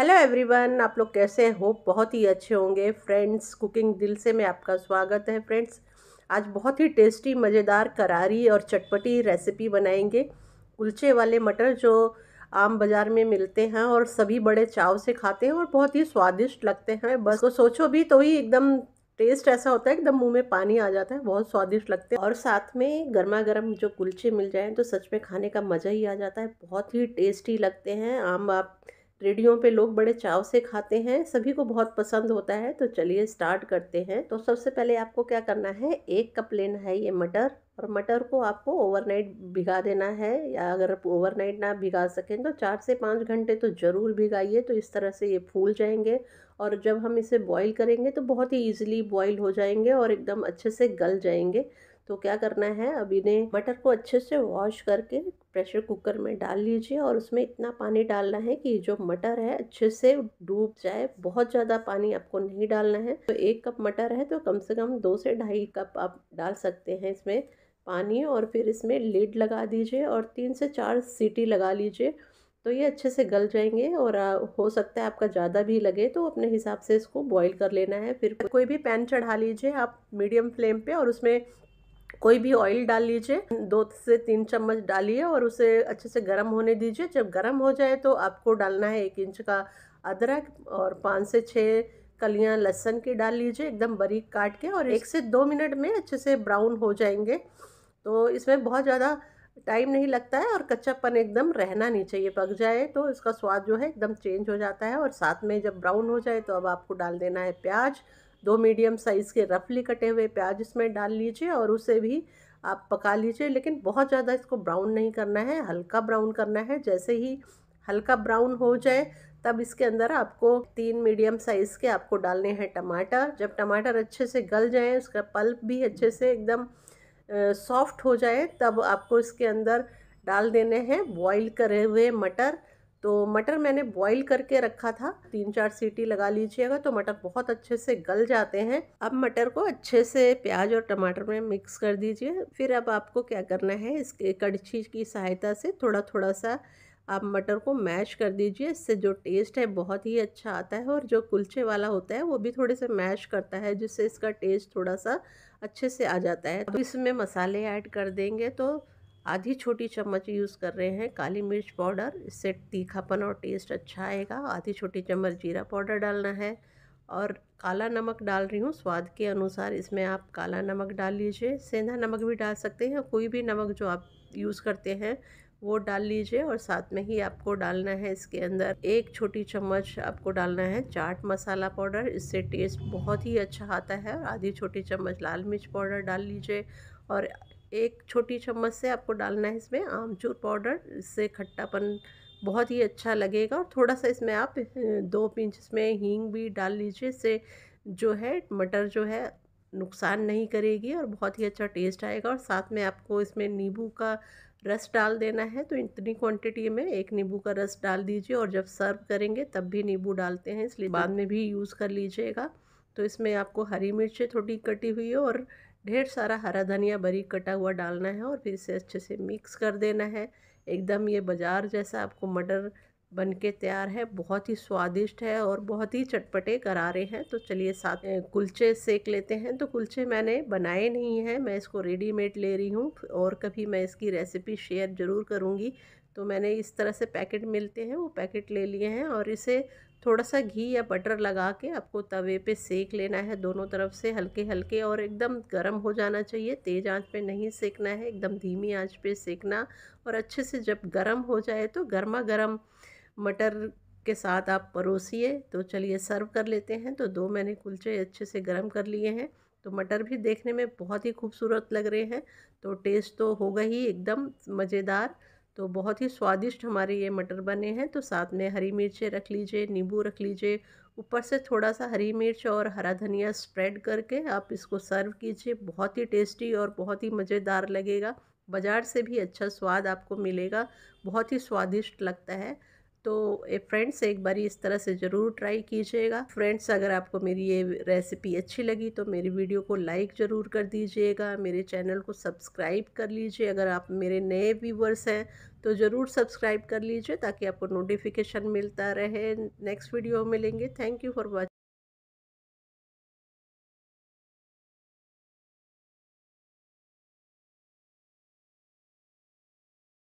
hello everyone आप लोग कैसे हैं होप बहुत ही अच्छे होंगे फ्रेंड्स कुकिंग दिल से मैं आपका स्वागत है फ्रेंड्स आज बहुत ही टेस्टी मज़ेदार करारी और चटपटी रेसिपी बनाएंगे कुलचे वाले मटर जो आम बाज़ार में मिलते हैं और सभी बड़े चाव से खाते हैं और बहुत ही स्वादिष्ट लगते हैं बस को तो सोचो भी तो ही एकदम टेस्ट ऐसा होता है एकदम मुंह में पानी आ जाता है बहुत स्वादिष्ट लगते हैं और साथ में गर्मा गर्म जो कुलचे मिल जाएँ तो सच में खाने का मज़ा ही आ जाता है बहुत ही टेस्टी लगते हैं आम आप रेडियो पे लोग बड़े चाव से खाते हैं सभी को बहुत पसंद होता है तो चलिए स्टार्ट करते हैं तो सबसे पहले आपको क्या करना है एक कप लेना है ये मटर और मटर को आपको ओवरनाइट भिगा देना है या अगर आप ओवरनाइट ना भिगा सकें तो चार से पाँच घंटे तो ज़रूर भिगाइए तो इस तरह से ये फूल जाएंगे और जब हम इसे बॉईल करेंगे तो बहुत ही ईजिली बॉईल हो जाएंगे और एकदम अच्छे से गल जाएंगे तो क्या करना है अब इन्हें मटर को अच्छे से वॉश करके प्रेशर कुकर में डाल लीजिए और उसमें इतना पानी डालना है कि जो मटर है अच्छे से डूब जाए बहुत ज़्यादा पानी आपको नहीं डालना है तो एक कप मटर है तो कम से कम दो से ढाई कप आप डाल सकते हैं इसमें पानी और फिर इसमें लीड लगा दीजिए और तीन से चार सीटी लगा लीजिए तो ये अच्छे से गल जाएंगे और हो सकता है आपका ज़्यादा भी लगे तो अपने हिसाब से इसको बॉईल कर लेना है फिर कोई भी पैन चढ़ा लीजिए आप मीडियम फ्लेम पे और उसमें कोई भी ऑयल डाल लीजिए दो से तीन चम्मच डालिए और उसे अच्छे से गर्म होने दीजिए जब गर्म हो जाए तो आपको डालना है एक इंच का अदरक और पाँच से छः कलियाँ लहसन की डाल लीजिए एकदम बरीक काट के और एक से दो मिनट में अच्छे से ब्राउन हो जाएंगे तो इसमें बहुत ज़्यादा टाइम नहीं लगता है और कच्चापन एकदम रहना नहीं चाहिए पक जाए तो इसका स्वाद जो है एकदम चेंज हो जाता है और साथ में जब ब्राउन हो जाए तो अब आपको डाल देना है प्याज दो मीडियम साइज़ के रफली कटे हुए प्याज इसमें डाल लीजिए और उसे भी आप पका लीजिए लेकिन बहुत ज़्यादा इसको ब्राउन नहीं करना है हल्का ब्राउन करना है जैसे ही हल्का ब्राउन हो जाए तब इसके अंदर आपको तीन मीडियम साइज़ के आपको डालने हैं टमाटर जब टमाटर अच्छे से गल जाएँ उसका पल्प भी अच्छे से एकदम सॉफ्ट हो जाए तब आपको इसके अंदर डाल देने हैं बॉईल करे हुए मटर तो मटर मैंने बॉईल करके रखा था तीन चार सीटी लगा लीजिएगा तो मटर बहुत अच्छे से गल जाते हैं अब मटर को अच्छे से प्याज और टमाटर में मिक्स कर दीजिए फिर अब आपको क्या करना है इसके कड़छी की सहायता से थोड़ा थोड़ा सा आप मटर को मैश कर दीजिए इससे जो टेस्ट है बहुत ही अच्छा आता है और जो कुलचे वाला होता है वो भी थोड़े से मैश करता है जिससे इसका टेस्ट थोड़ा सा अच्छे से आ जाता है तो इसमें मसाले ऐड कर देंगे तो आधी छोटी चम्मच यूज़ कर रहे हैं काली मिर्च पाउडर इससे तीखापन और टेस्ट अच्छा आएगा आधी छोटी चम्मच जीरा पाउडर डालना है और काला नमक डाल रही हूँ स्वाद के अनुसार इसमें आप काला नमक डाल लीजिए सेंधा नमक भी डाल सकते हैं कोई भी नमक जो आप यूज़ करते हैं वो डाल लीजिए और साथ में ही आपको डालना है इसके अंदर एक छोटी चम्मच आपको डालना है चाट मसाला पाउडर इससे टेस्ट बहुत ही अच्छा आता है और आधी छोटी चम्मच लाल मिर्च पाउडर डाल लीजिए और एक छोटी चम्मच से आपको डालना है इसमें आमचूर पाउडर इससे खट्टापन बहुत ही अच्छा लगेगा और थोड़ा सा इसमें आप दो पिंच इसमें हींग भी डाल लीजिए इससे जो है मटर जो है नुकसान नहीं करेगी और बहुत ही अच्छा टेस्ट आएगा और साथ में आपको इसमें नींबू का रस डाल देना है तो इतनी क्वांटिटी में एक नींबू का रस डाल दीजिए और जब सर्व करेंगे तब भी नींबू डालते हैं इसलिए बाद में भी यूज़ कर लीजिएगा तो इसमें आपको हरी मिर्चें थोड़ी कटी हुई और ढेर सारा हरा धनिया बरी कटा हुआ डालना है और फिर इसे अच्छे से मिक्स कर देना है एकदम ये बाज़ार जैसा आपको मटर बन के तैयार है बहुत ही स्वादिष्ट है और बहुत ही चटपटे करारे हैं तो चलिए साथ कुलचे सेक लेते हैं तो कुलचे मैंने बनाए नहीं हैं मैं इसको रेडीमेड ले रही हूँ और कभी मैं इसकी रेसिपी शेयर ज़रूर करूँगी तो मैंने इस तरह से पैकेट मिलते हैं वो पैकेट ले लिए हैं और इसे थोड़ा सा घी या बटर लगा के आपको तवे पे सेक लेना है दोनों तरफ से हल्के हल्के और एकदम गर्म हो जाना चाहिए तेज़ आंच पे नहीं सेकना है एकदम धीमी आंच पे सेकना और अच्छे से जब गर्म हो जाए तो गर्मा गर्म मटर के साथ आप परोसिए तो चलिए सर्व कर लेते हैं तो दो मैंने कुलचे अच्छे से गर्म कर लिए हैं तो मटर भी देखने में बहुत ही खूबसूरत लग रहे हैं तो टेस्ट तो होगा ही एकदम मज़ेदार तो बहुत ही स्वादिष्ट हमारे ये मटर बने हैं तो साथ में हरी मिर्चें रख लीजिए नींबू रख लीजिए ऊपर से थोड़ा सा हरी मिर्च और हरा धनिया स्प्रेड करके आप इसको सर्व कीजिए बहुत ही टेस्टी और बहुत ही मज़ेदार लगेगा बाज़ार से भी अच्छा स्वाद आपको मिलेगा बहुत ही स्वादिष्ट लगता है तो फ्रेंड्स एक बार इस तरह से ज़रूर ट्राई कीजिएगा फ्रेंड्स अगर आपको मेरी ये रेसिपी अच्छी लगी तो मेरी वीडियो को लाइक ज़रूर कर दीजिएगा मेरे चैनल को सब्सक्राइब कर लीजिए अगर आप मेरे नए व्यूवर्स हैं तो ज़रूर सब्सक्राइब कर लीजिए ताकि आपको नोटिफिकेशन मिलता रहे नेक्स्ट वीडियो मिलेंगे थैंक यू फॉर वॉचिंग